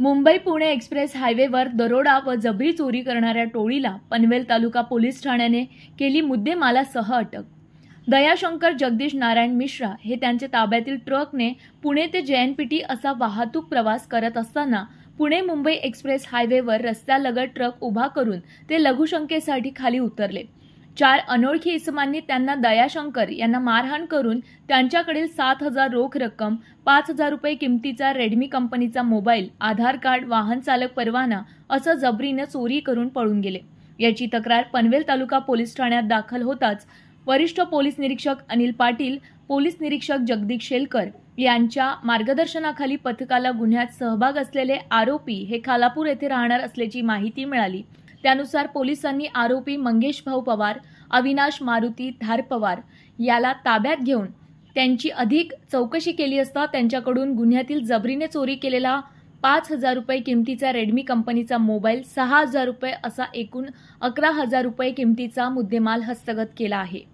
Mumbai Pune express हायवेवर दरोडा व जबरी चोरी करणाऱ्या टोळीला पनवेल तालुका पोलीस ठाण्याने केली मुद्देमालासह अटक दयाशंकर जगदीश नारायण मिश्रा हे त्यांच्या ताब्यातील ट्रकने पुणे ते टी असा वाहतूक प्रवास करत असताना पुणे मुंबई एक्सप्रेस हायवेवर रस्त्यालगत ट्रक उभा करून ते लघुशंकेसाठी खाली उतरले चार अनोळखी इसमांनी त्यांना दयाशंकर यांना मारहाण करून त्यांच्याकडील सात हजार रोख रक्कम पाच हजार रुपये किमतीचा रेडमी कंपनीचा मोबाईल आधार कार्ड वाहन चालक परवाना असं जबरीनं चोरी करून पळून गेले याची तक्रार पनवेल तालुका पोलीस ठाण्यात दाखल होताच वरिष्ठ पोलीस निरीक्षक अनिल पाटील पोलीस निरीक्षक जगदीश शेलकर यांच्या मार्गदर्शनाखाली पथकाला गुन्ह्यात सहभाग असलेले आरोपी हे खालापूर येथे राहणार असल्याची माहिती मिळाली त्यानुसार पोलिसांनी आरोपी मंगेश भाऊ पवार अविनाश मारुती धार पवार याला ताब्यात घेऊन त्यांची अधिक चौकशी केली असता त्यांच्याकडून गुन्ह्यातील जबरीने चोरी केलेला पाच हजार रुपये किमतीचा रेडमी कंपनीचा मोबाईल सहा हजार रुपये असा एकूण अकरा हजार रुपये किमतीचा मुद्देमाल हस्तगत केला आहे